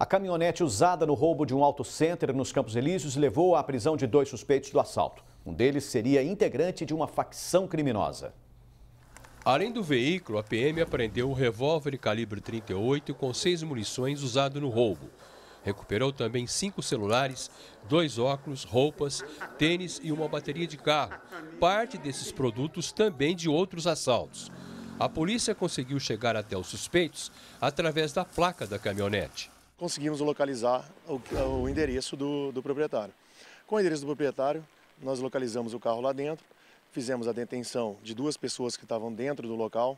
A caminhonete usada no roubo de um auto center nos Campos Elíseos levou à prisão de dois suspeitos do assalto. Um deles seria integrante de uma facção criminosa. Além do veículo, a PM apreendeu um revólver calibre 38 com seis munições usado no roubo. Recuperou também cinco celulares, dois óculos, roupas, tênis e uma bateria de carro. Parte desses produtos também de outros assaltos. A polícia conseguiu chegar até os suspeitos através da placa da caminhonete conseguimos localizar o, o endereço do, do proprietário. Com o endereço do proprietário, nós localizamos o carro lá dentro, fizemos a detenção de duas pessoas que estavam dentro do local,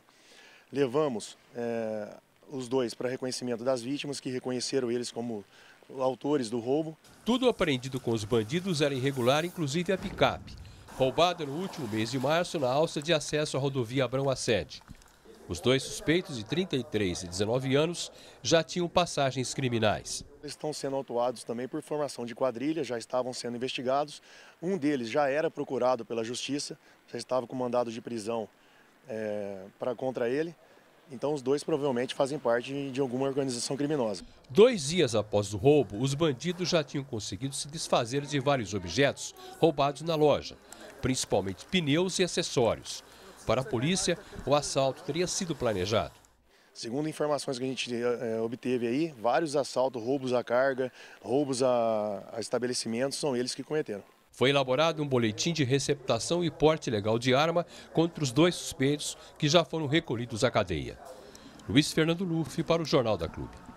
levamos é, os dois para reconhecimento das vítimas, que reconheceram eles como autores do roubo. Tudo apreendido com os bandidos era irregular, inclusive a picape, roubada no último mês de março na alça de acesso à rodovia Abrão Assede. Os dois suspeitos, de 33 e 19 anos, já tinham passagens criminais. Eles estão sendo autuados também por formação de quadrilha, já estavam sendo investigados. Um deles já era procurado pela justiça, já estava com mandado de prisão é, para contra ele. Então os dois provavelmente fazem parte de alguma organização criminosa. Dois dias após o roubo, os bandidos já tinham conseguido se desfazer de vários objetos roubados na loja, principalmente pneus e acessórios. Para a polícia, o assalto teria sido planejado. Segundo informações que a gente é, obteve aí, vários assaltos, roubos à carga, roubos a, a estabelecimentos, são eles que cometeram. Foi elaborado um boletim de receptação e porte legal de arma contra os dois suspeitos que já foram recolhidos à cadeia. Luiz Fernando Luffy para o Jornal da Clube.